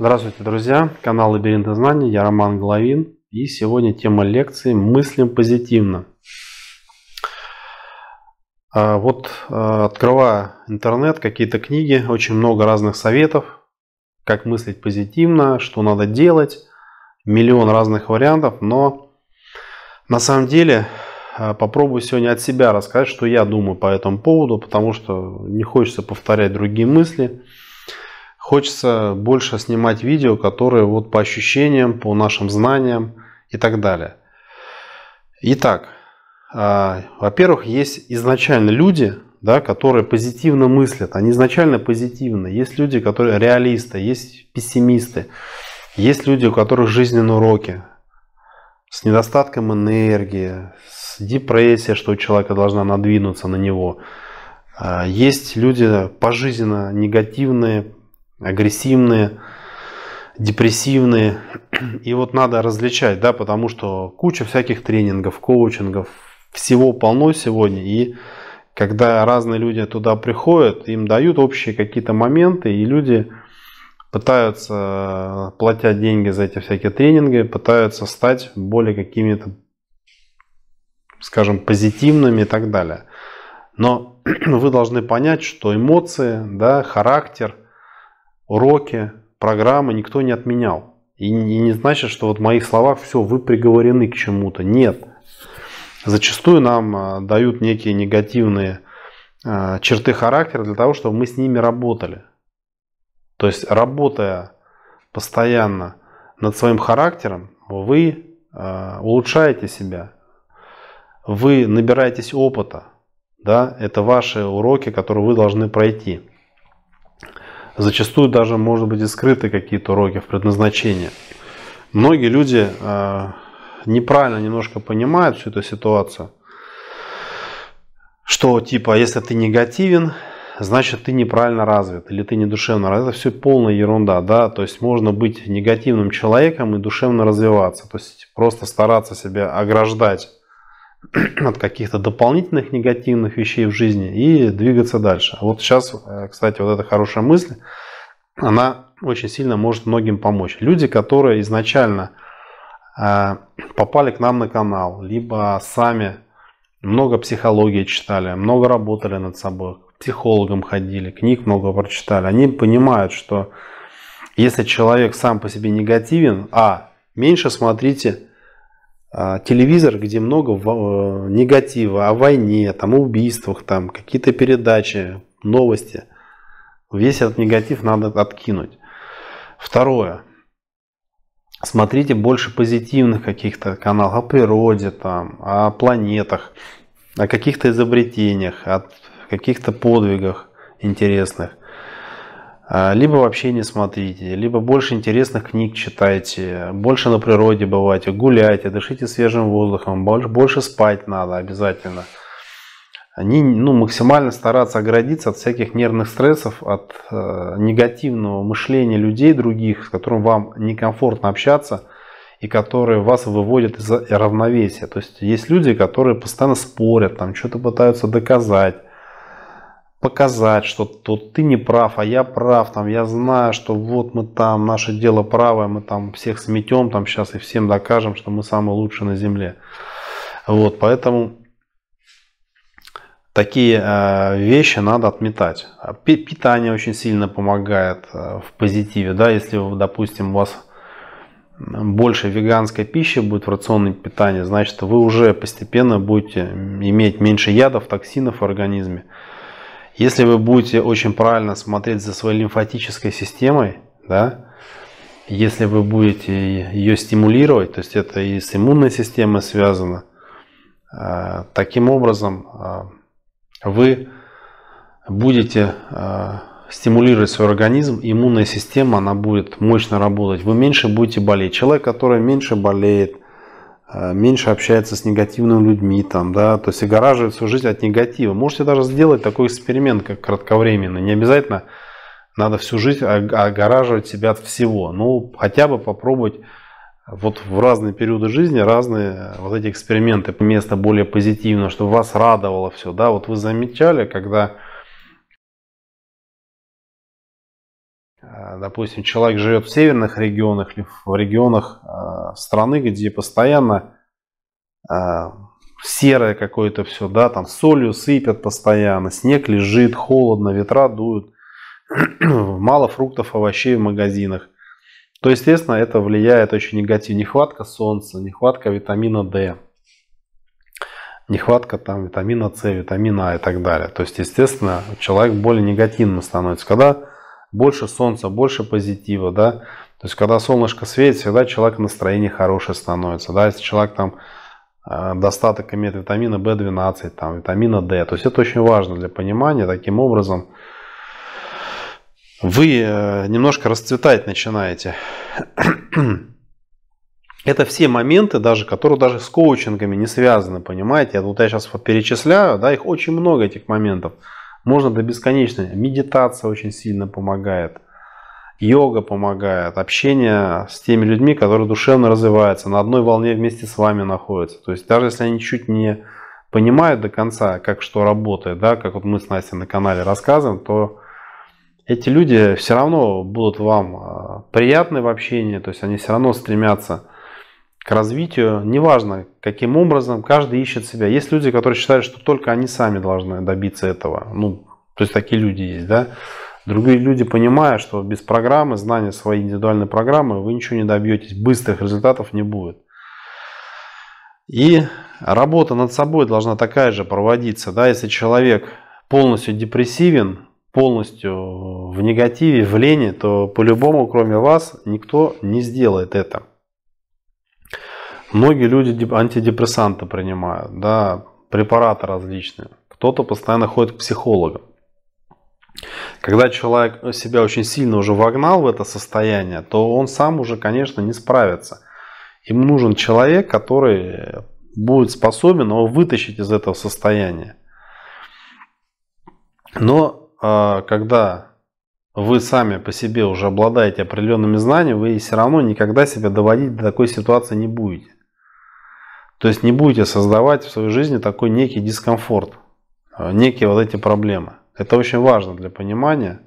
Здравствуйте, друзья! Канал Лабиринта Знаний, я Роман Головин. И сегодня тема лекции «Мыслим позитивно». А, вот а, открывая интернет, какие-то книги, очень много разных советов, как мыслить позитивно, что надо делать, миллион разных вариантов, но на самом деле а, попробую сегодня от себя рассказать, что я думаю по этому поводу, потому что не хочется повторять другие мысли – Хочется больше снимать видео, которые вот по ощущениям, по нашим знаниям и так далее. Итак, а, во-первых, есть изначально люди, да, которые позитивно мыслят. Они изначально позитивны. Есть люди, которые реалисты, есть пессимисты. Есть люди, у которых жизненные уроки. С недостатком энергии, с депрессией, что у человека должна надвинуться на него. А, есть люди пожизненно негативные, агрессивные, депрессивные. И вот надо различать, да, потому что куча всяких тренингов, коучингов, всего полно сегодня. И когда разные люди туда приходят, им дают общие какие-то моменты, и люди пытаются, э, платя деньги за эти всякие тренинги, пытаются стать более какими-то, скажем, позитивными и так далее. Но вы должны понять, что эмоции, да, характер – уроки, программы никто не отменял. И не значит, что вот в моих словах все, вы приговорены к чему-то. Нет. Зачастую нам а, дают некие негативные а, черты характера для того, чтобы мы с ними работали. То есть работая постоянно над своим характером, вы а, улучшаете себя, вы набираетесь опыта, да, это ваши уроки, которые вы должны пройти. Зачастую даже, может быть, и скрыты какие-то уроки в предназначении. Многие люди э, неправильно немножко понимают всю эту ситуацию, что типа, если ты негативен, значит ты неправильно развит или ты не душевно развит. Это все полная ерунда, да, то есть можно быть негативным человеком и душевно развиваться, то есть просто стараться себя ограждать от каких-то дополнительных негативных вещей в жизни и двигаться дальше. А вот сейчас, э, кстати, вот эта хорошая мысль, она очень сильно может многим помочь. Люди, которые изначально э, попали к нам на канал, либо сами много психологии читали, много работали над собой, к психологам ходили, книг много прочитали, они понимают, что если человек сам по себе негативен, а, меньше смотрите а, телевизор, где много э, негатива о войне, там, о убийствах, там, какие-то передачи, новости. Весь этот негатив надо откинуть. Второе. Смотрите больше позитивных каких-то каналов о природе, там, о планетах, о каких-то изобретениях, о каких-то подвигах интересных. А, либо вообще не смотрите, либо больше интересных книг читайте, больше на природе бывайте, гуляйте, дышите свежим воздухом, больше, больше спать надо обязательно. Не, ну, максимально стараться оградиться от всяких нервных стрессов, от э, негативного мышления людей других, с которым вам некомфортно общаться и которые вас выводят из равновесия. То есть есть люди, которые постоянно спорят, там что-то пытаются доказать показать, что тут ты не прав, а я прав, там, я знаю, что вот мы там, наше дело правое, мы там всех сметем там сейчас и всем докажем, что мы самые лучшие на земле. Вот, поэтому такие э, вещи надо отметать. А питание очень сильно помогает э, в позитиве, да, если, допустим, у вас больше веганской пищи будет в рационном питании, значит, вы уже постепенно будете иметь меньше ядов, токсинов в организме. Если вы будете очень правильно смотреть за своей лимфатической системой, да, если вы будете ее стимулировать, то есть это и с иммунной системой связано, э, таким образом э, вы будете э, стимулировать свой организм, иммунная система, она будет мощно работать, вы меньше будете болеть. Человек, который меньше болеет, Э, меньше общается с негативными людьми, там, да, то есть огораживает всю жизнь от негатива. Можете даже сделать такой эксперимент, как кратковременный. Не обязательно надо всю жизнь огораживать себя от всего. Ну, хотя бы попробовать вот в разные периоды жизни разные э, вот эти эксперименты. Место более позитивно, чтобы вас радовало все. Да, вот вы замечали, когда А, допустим, человек живет в северных регионах или в регионах а, страны, где постоянно а, серое какое-то все, да, там солью сыпят постоянно, снег лежит, холодно, ветра дуют, мало фруктов, овощей в магазинах, то, естественно, это влияет очень негативно. Нехватка солнца, нехватка витамина D, нехватка там витамина С, витамина А и так далее. То есть, естественно, человек более негативным становится. Когда больше солнца, больше позитива, да. То есть, когда солнышко светит, всегда человек настроение хорошее становится, да. Если человек там э, достаток имеет витамина В12, там, витамина D. То есть это очень важно для понимания. Таким образом, вы э, немножко расцветать начинаете. Это все моменты, даже, которые даже с коучингами не связаны, понимаете? Я Вот я сейчас перечисляю, да, их очень много, этих моментов. Можно до бесконечности. Медитация очень сильно помогает. Йога помогает, общение с теми людьми, которые душевно развиваются, на одной волне вместе с вами находятся. То есть даже если они чуть не понимают до конца, как что работает, да, как вот мы с Настей на канале рассказываем, то эти люди все равно будут вам а, приятны в общении, то есть они все равно стремятся к развитию, неважно каким образом, каждый ищет себя. Есть люди, которые считают, что только они сами должны добиться этого. Ну, то есть такие люди есть, да. Другие люди понимают, что без программы, знания своей индивидуальной программы вы ничего не добьетесь, быстрых результатов не будет. И работа над собой должна такая же проводиться. Да? Если человек полностью депрессивен, полностью в негативе, в лени, то по-любому, кроме вас, никто не сделает это. Многие люди антидепрессанты принимают, да, препараты различные. Кто-то постоянно ходит к психологам. Когда человек себя очень сильно уже вогнал в это состояние, то он сам уже, конечно, не справится. Ему нужен человек, который будет способен его вытащить из этого состояния. Но а, когда вы сами по себе уже обладаете определенными знаниями, вы все равно никогда себя доводить до такой ситуации не будете. То есть не будете создавать в своей жизни такой некий дискомфорт, а, некие вот эти проблемы. Это очень важно для понимания.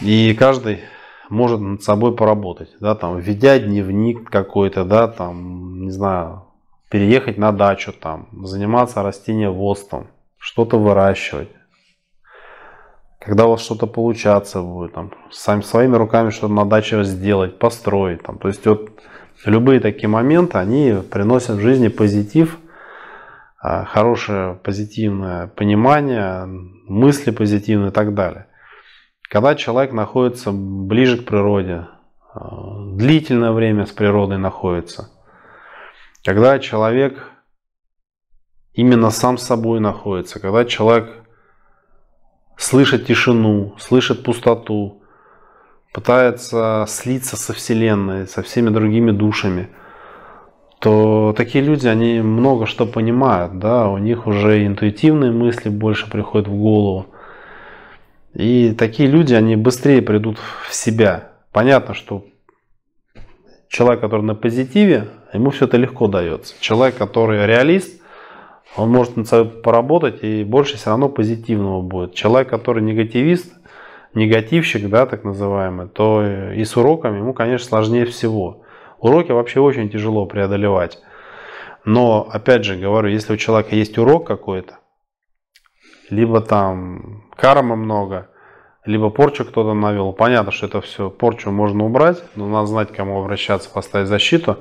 И каждый может над собой поработать, да, там, введя дневник какой-то, да, там, не знаю, переехать на дачу, там, заниматься растениеводством, что-то выращивать. Когда у вас что-то получаться будет, там, сами, своими руками что-то на даче сделать, построить, там, то есть вот любые такие моменты, они приносят в жизни позитив, а, хорошее позитивное понимание, мысли позитивные и так далее. Когда человек находится ближе к природе, а, длительное время с природой находится, когда человек именно сам с собой находится, когда человек слышит тишину, слышит пустоту, пытается слиться со Вселенной, со всеми другими душами, то такие люди, они много что понимают, да, у них уже интуитивные мысли больше приходят в голову. И такие люди, они быстрее придут в себя. Понятно, что человек, который на позитиве, ему все это легко дается. Человек, который реалист, он может над собой поработать и больше все равно позитивного будет. Человек, который негативист, негативщик, да, так называемый, то э, и с уроками ему, конечно, сложнее всего. Уроки вообще очень тяжело преодолевать. Но, опять же, говорю, если у человека есть урок какой-то, либо там карма много, либо порчу кто-то навел. Понятно, что это все порчу можно убрать, но надо знать, к кому обращаться, поставить защиту.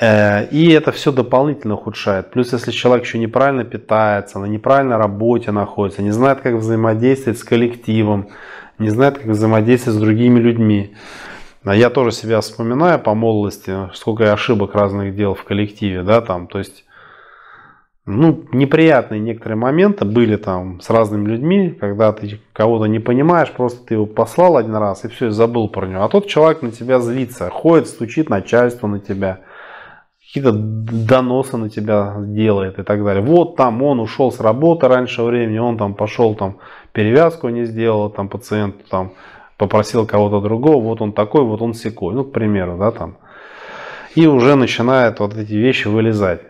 Э, и это все дополнительно ухудшает. Плюс, если человек еще неправильно питается, на неправильной работе находится, не знает, как взаимодействовать с коллективом, не знает, как взаимодействовать с другими людьми. А я тоже себя вспоминаю по молодости, сколько я ошибок разных дел в коллективе, да, там, то есть, ну, неприятные некоторые моменты были там с разными людьми, когда ты кого-то не понимаешь, просто ты его послал один раз и все, и забыл про него. А тот человек на тебя злится, ходит, стучит начальство на тебя – какие-то доносы на тебя делает и так далее. Вот там он ушел с работы раньше времени, он там пошел там перевязку не сделал, там пациент там попросил кого-то другого, вот он такой, вот он секой, ну, к примеру, да, там. И уже начинают вот эти вещи вылезать.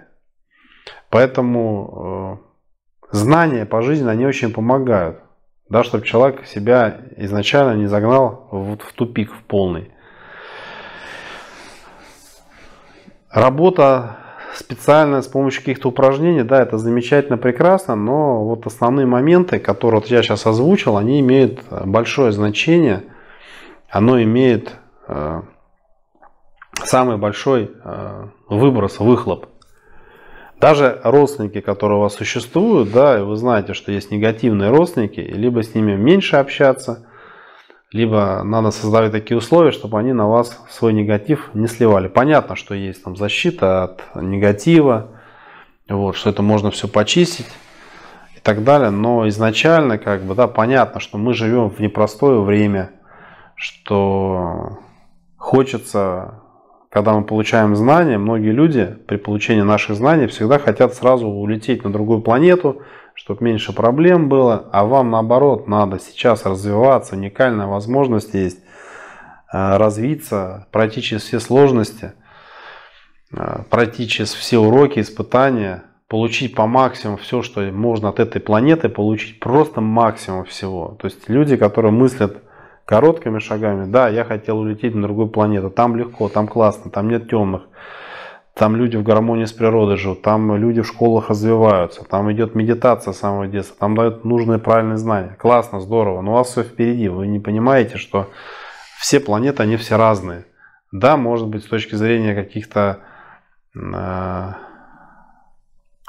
Поэтому э, знания по жизни, они очень помогают, да, чтобы человек себя изначально не загнал в, в тупик в полный. Работа специально с помощью каких-то упражнений, да, это замечательно, прекрасно, но вот основные моменты, которые вот я сейчас озвучил, они имеют э, большое значение, оно имеет э, самый большой э, выброс, выхлоп. Даже родственники, которые у вас существуют, да, и вы знаете, что есть негативные родственники, либо с ними меньше общаться – либо надо создавать такие условия, чтобы они на вас свой негатив не сливали. Понятно, что есть там защита от негатива, вот, что это можно все почистить и так далее, но изначально как бы, да, понятно, что мы живем в непростое время, что хочется, когда мы получаем знания, многие люди при получении наших знаний всегда хотят сразу улететь на другую планету, чтобы меньше проблем было, а вам наоборот надо сейчас развиваться, уникальная возможность есть э, развиться, пройти через все сложности, э, пройти через все уроки, испытания, получить по максимуму все, что можно от этой планеты, получить просто максимум всего. То есть люди, которые мыслят короткими шагами, да, я хотел улететь на другую планету, там легко, там классно, там нет темных, там люди в гармонии с природой живут, там люди в школах развиваются, там идет медитация с самого детства, там дают нужные правильные знания. Классно, здорово, но у вас все впереди. Вы не понимаете, что все планеты, они все разные. Да, может быть, с точки зрения каких-то э,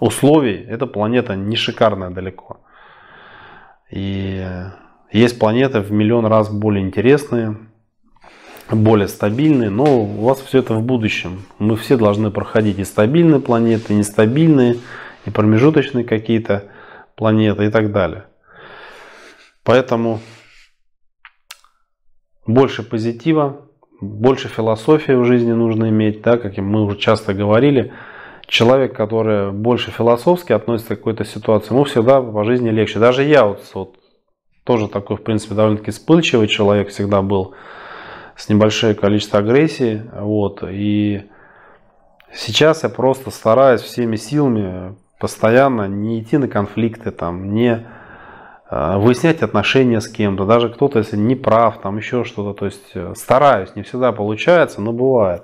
условий, эта планета не шикарная далеко. И э, есть планеты в миллион раз более интересные, более стабильные, но у вас все это в будущем. Мы все должны проходить и стабильные планеты, и нестабильные, и промежуточные какие-то планеты и так далее. Поэтому больше позитива, больше философии в жизни нужно иметь, да, как мы уже часто говорили. Человек, который больше философски относится к какой-то ситуации, ему всегда по жизни легче. Даже я вот, вот тоже такой, в принципе, довольно-таки вспыльчивый человек всегда был с небольшое количество агрессии. Вот, и сейчас я просто стараюсь всеми силами постоянно не идти на конфликты, там, не а, выяснять отношения с кем-то, даже кто-то, если не прав, там еще что-то, то есть э, стараюсь, не всегда получается, но бывает,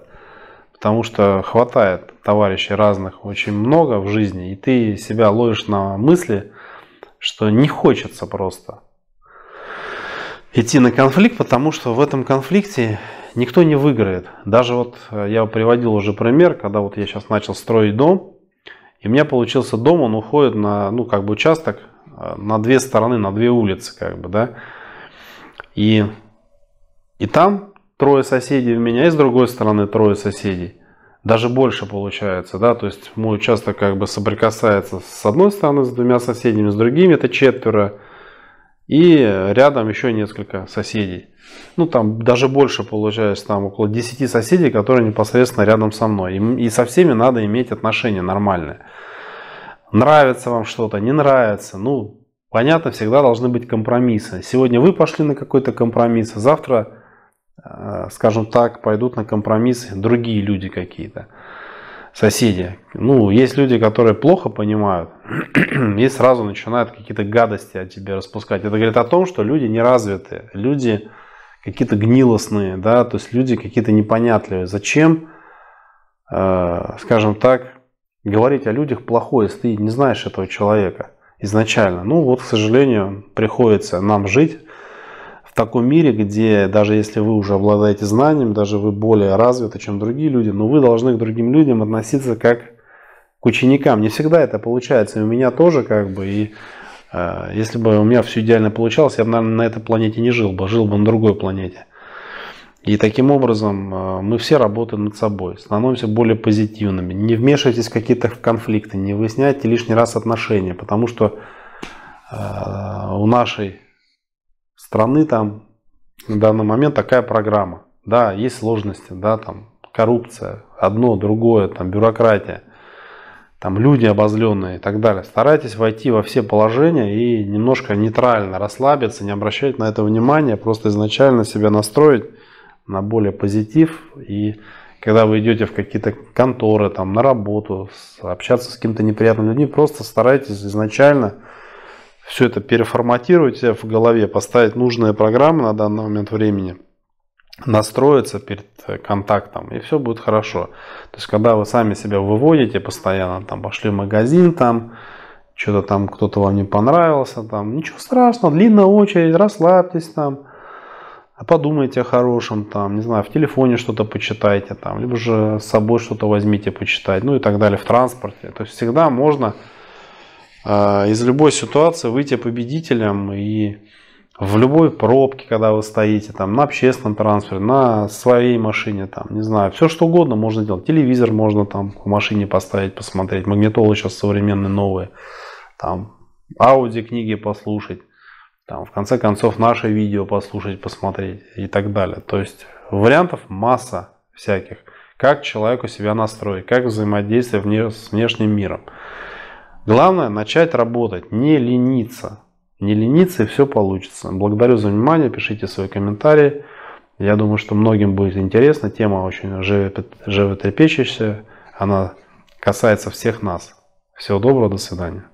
потому что хватает товарищей разных очень много в жизни, и ты себя ловишь на мысли, что не хочется просто – идти на конфликт, потому что в этом конфликте никто не выиграет. Даже вот э, я приводил уже пример, когда вот я сейчас начал строить дом, и у меня получился дом, он уходит на, ну, как бы участок э, на две стороны, на две улицы, как бы, да. И, и там трое соседей у меня, и с другой стороны трое соседей. Даже больше получается, да, то есть мой участок как бы соприкасается с одной стороны с двумя соседями, с другими это четверо, и рядом еще несколько соседей. Ну, там даже больше получается, там около 10 соседей, которые непосредственно рядом со мной. И, и со всеми надо иметь отношения нормальные. Нравится вам что-то, не нравится. Ну, понятно, всегда должны быть компромиссы. Сегодня вы пошли на какой-то компромисс, а завтра, э, скажем так, пойдут на компромисс другие люди какие-то, соседи. Ну, есть люди, которые плохо понимают и сразу начинают какие-то гадости о тебе распускать. Это говорит о том, что люди неразвитые, люди какие-то гнилостные, да, то есть люди какие-то непонятливые. Зачем, э, скажем так, говорить о людях плохое, если ты не знаешь этого человека изначально? Ну вот, к сожалению, приходится нам жить в таком мире, где даже если вы уже обладаете знанием, даже вы более развиты, чем другие люди, но вы должны к другим людям относиться как к ученикам. Не всегда это получается, и у меня тоже как бы. И э, если бы у меня все идеально получалось, я бы, наверное, на этой планете не жил бы, жил бы на другой планете. И таким образом э, мы все работаем над собой, становимся более позитивными. Не вмешивайтесь в какие-то конфликты, не выясняйте лишний раз отношения, потому что э, у нашей страны там на данный момент такая программа. Да, есть сложности, да, там коррупция, одно, другое, там бюрократия там люди обозленные и так далее. Старайтесь войти во все положения и немножко нейтрально расслабиться, не обращать на это внимания, просто изначально себя настроить на более позитив. И когда вы идете в какие-то конторы, там, на работу, общаться с какими-то неприятными людьми, просто старайтесь изначально все это переформатировать в голове, поставить нужные программы на данный момент времени – настроиться перед э, контактом, и все будет хорошо. То есть, когда вы сами себя выводите постоянно, там, пошли в магазин, там, что-то там кто-то вам не понравился, там, ничего страшного, длинная очередь, расслабьтесь там, подумайте о хорошем, там, не знаю, в телефоне что-то почитайте, там, либо же с собой что-то возьмите почитать, ну и так далее, в транспорте. То есть, всегда можно э, из любой ситуации выйти победителем и в любой пробке, когда вы стоите, там, на общественном транспорте, на своей машине, там, не знаю, все что угодно можно делать. Телевизор можно там в машине поставить, посмотреть, магнитолы сейчас современные, новые, там, аудио книги послушать, там, в конце концов, наше видео послушать, посмотреть и так далее. То есть вариантов масса всяких, как человеку себя настроить, как взаимодействие с внешним миром. Главное начать работать, не лениться. Не лениться и все получится. Благодарю за внимание, пишите свои комментарии. Я думаю, что многим будет интересно. Тема очень животрепещущая. Она касается всех нас. Всего доброго, до свидания.